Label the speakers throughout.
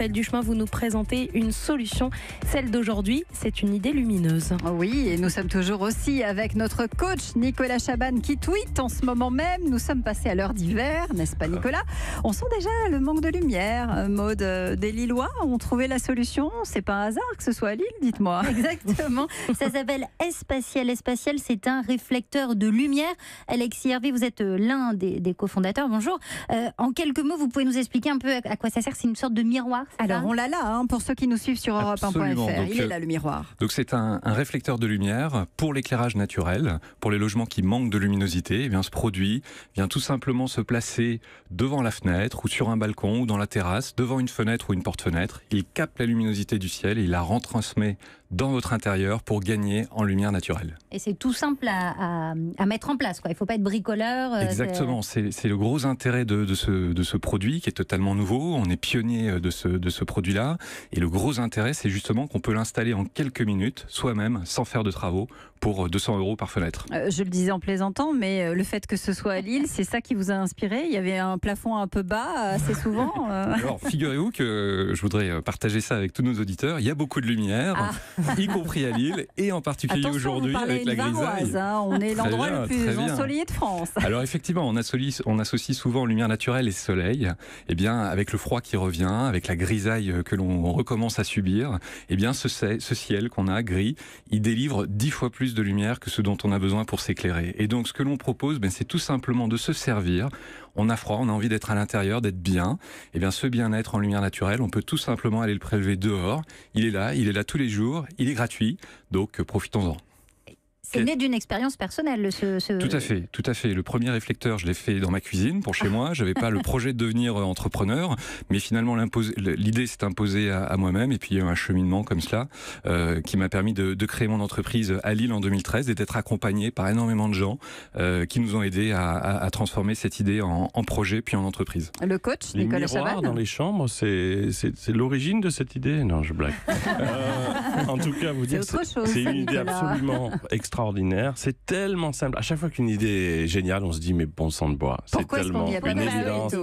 Speaker 1: appel du chemin, vous nous présentez une solution. Celle d'aujourd'hui, c'est une idée lumineuse. Oh oui, et nous sommes toujours aussi avec notre coach Nicolas Chaban qui tweet en ce moment même. Nous sommes passés à l'heure d'hiver, n'est-ce pas Nicolas On sent déjà le manque de lumière. Euh, mode euh, des
Speaker 2: Lillois ont trouvé la solution. C'est pas un hasard que ce soit à Lille, dites-moi. Exactement. Ça s'appelle Espaciel. Espaciel, c'est un réflecteur de lumière. Alexis Hervé, vous êtes euh, l'un des, cofondateurs. Bonjour. en quelques mots, vous pouvez nous expliquer un peu à quoi ça sert C'est une sorte de miroir alors on l'a là, hein, pour ceux qui nous suivent sur europe il est euh, là le miroir.
Speaker 3: Donc c'est un, réflecteur de lumière pour l'éclairage naturel, pour les logements qui manquent de luminosité. Et eh bien ce produit vient tout simplement se placer devant la fenêtre ou sur un balcon ou dans la terrasse, devant une fenêtre ou une porte-fenêtre. Il capte la luminosité du ciel et il la retransmet dans votre intérieur pour gagner en lumière naturelle.
Speaker 2: Et c'est tout simple à, mettre en place. Quoi. Il ne faut pas être bricoleur. Euh, Exactement.
Speaker 3: C'est le gros intérêt de, de, ce, de ce produit qui est totalement nouveau. On est pionnier de ce, de ce produit-là. Et le gros intérêt, c'est justement qu'on peut l'installer en quelques minutes, soi-même, sans faire de travaux, pour 200 euh, euros par fenêtre.
Speaker 1: Euh, je le disais en plaisantant, mais euh, le fait que ce soit à Lille, c'est ça qui vous a inspiré Il y avait un plafond un peu bas assez souvent Alors,
Speaker 3: figurez-vous que je voudrais partager ça avec tous nos auditeurs. Il y a beaucoup de lumière,
Speaker 1: ah. y compris à
Speaker 3: Lille, et en particulier aujourd'hui avec la grisaille. Hein. on est l'endroit le plus ensoleillé
Speaker 1: de France. Alors,
Speaker 3: effectivement, on associe, on associe souvent lumière naturelle et soleil. et eh bien, avec le froid qui revient, avec la grisaille que l'on recommence à subir, eh bien ce, ciel qu'on a gris, il délivre dix fois plus de lumière que ce dont on a besoin pour s'éclairer. Et donc ce que l'on propose, ben, c'est tout simplement de se servir. On a froid, on a envie d'être à l'intérieur, d'être bien. Eh bien ce bien-être en lumière naturelle, on peut tout simplement aller le prélever dehors. Il est là, il est là tous les jours, il est gratuit, donc profitons-en.
Speaker 2: C'est né d'une expérience personnelle, ce, Tout à
Speaker 3: fait, tout à fait. Le premier réflecteur, je l'ai fait dans ma cuisine, pour chez moi. J'avais pas le projet de devenir euh, entrepreneur, mais finalement l'idée s'est imposée à, moi-même, et puis il y a eu un cheminement comme cela euh, qui m'a permis de, créer mon entreprise à Lille en 2013 et d'être accompagné par énormément de gens euh, qui nous ont aidés à, transformer cette idée en, projet puis en entreprise.
Speaker 1: Le coach les Nicolas Chaban. dans les
Speaker 3: chambres, c'est l'origine de cette idée. Non, je blague.
Speaker 2: en tout cas,
Speaker 3: vous dire, c'est une idée absolument extraordinaire extraordinaire. C'est tellement simple. À chaque fois qu'une idée est géniale, on se dit mais bon sang de bois. C'est tellement -ce une évidence.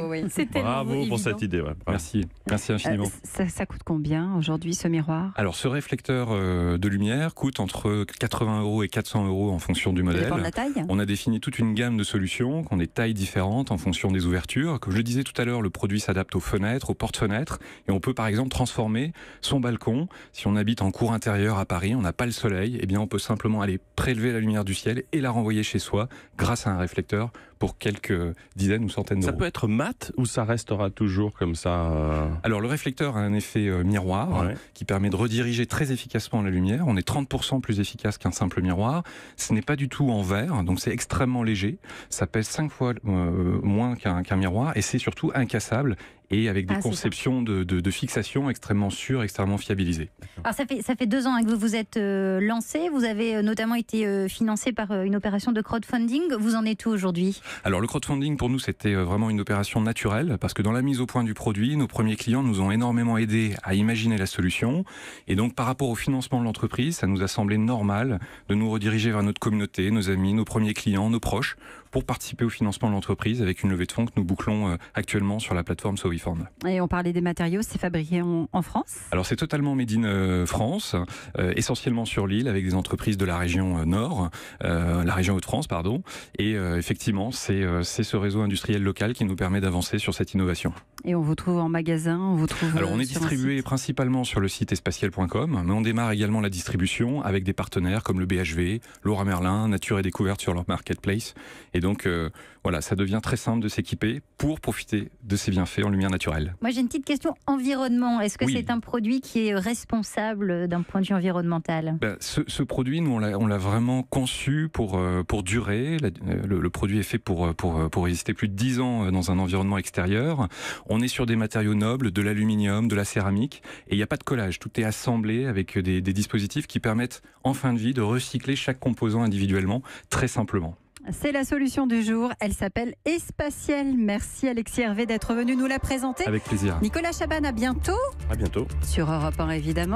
Speaker 1: Bravo pour
Speaker 3: cette idée. Merci, infiniment.
Speaker 1: Euh, ça, coûte combien aujourd'hui ce miroir
Speaker 3: Alors ce réflecteur euh, de lumière coûte entre 80 euros et 400 euros en fonction du modèle. la taille. On a défini toute une gamme de solutions, qu'on des tailles différentes en fonction des ouvertures. Comme je le disais tout à l'heure, le produit s'adapte aux fenêtres, aux portes-fenêtres, et on peut par exemple transformer son balcon. Si on habite en cour intérieure à Paris, on n'a pas le soleil, et eh bien on peut simplement aller prélever la lumière du ciel et la renvoyer chez soi grâce à un réflecteur pour quelques dizaines ou centaines d'euros. Ça peut être mat ou ça restera toujours comme ça euh Alors le réflecteur a un effet euh, miroir qui permet de rediriger très efficacement la lumière. On est 30% plus efficace qu'un simple miroir. Ce n'est pas du tout en verre, donc c'est extrêmement léger. Ça pèse 5 fois euh, moins qu'un miroir et c'est surtout incassable et avec des ah, conceptions de, fixation extrêmement sûres, extrêmement fiabilisées.
Speaker 2: Alors ça fait, ça fait deux ans hein, que vous vous êtes lancé, vous avez notamment été euh, financé par euh, une opération de crowdfunding. Vous en êtes où aujourd'hui
Speaker 3: Alors le crowdfunding pour nous c'était euh, vraiment une opération naturelle parce que dans la mise au point du produit, nos premiers clients nous ont énormément aidés à imaginer la solution et donc par rapport au financement de l'entreprise, ça nous a semblé normal de nous rediriger vers notre communauté, nos amis, nos premiers clients, nos proches pour participer au financement de l'entreprise avec une levée de fonds que nous bouclons euh, actuellement sur la plateforme sowiform
Speaker 1: Et on parlait des matériaux, c'est fabriqué en, France
Speaker 3: Alors c'est totalement made in euh, France, euh, essentiellement sur l'île avec des entreprises de la région Nord, la région Hauts-de-France, pardon. Et effectivement, c'est ce réseau industriel local qui nous permet d'avancer sur cette innovation.
Speaker 1: Et on vous trouve en magasin, on vous trouve. Alors on euh, est
Speaker 3: distribué principalement sur le site espaciel.com, mais on démarre également la distribution avec des partenaires comme le BHV, Laura Merlin, Nature et Découverte sur leur marketplace. Et donc euh, voilà, ça devient très simple de s'équiper pour profiter de ces bienfaits en lumière naturelle.
Speaker 2: Moi j'ai une petite question environnement. Est-ce que c'est un produit qui est responsable d'un point de vue environnemental
Speaker 3: ben, ce, produit, nous on l'a vraiment conçu pour, euh, pour durer. le, produit est fait pour, pour, résister plus de 10 ans dans un environnement extérieur. On on est sur des matériaux nobles, de l'aluminium, de la céramique, et il n'y a pas de collage. Tout est assemblé avec des, dispositifs qui permettent en fin de vie de recycler chaque composant individuellement, très simplement.
Speaker 1: C'est la solution du jour. Elle s'appelle Espaciel. Merci Alexis Hervé d'être venu nous la présenter. Avec plaisir. Nicolas Chaban, à bientôt. À bientôt. Sur Europe 1, évidemment.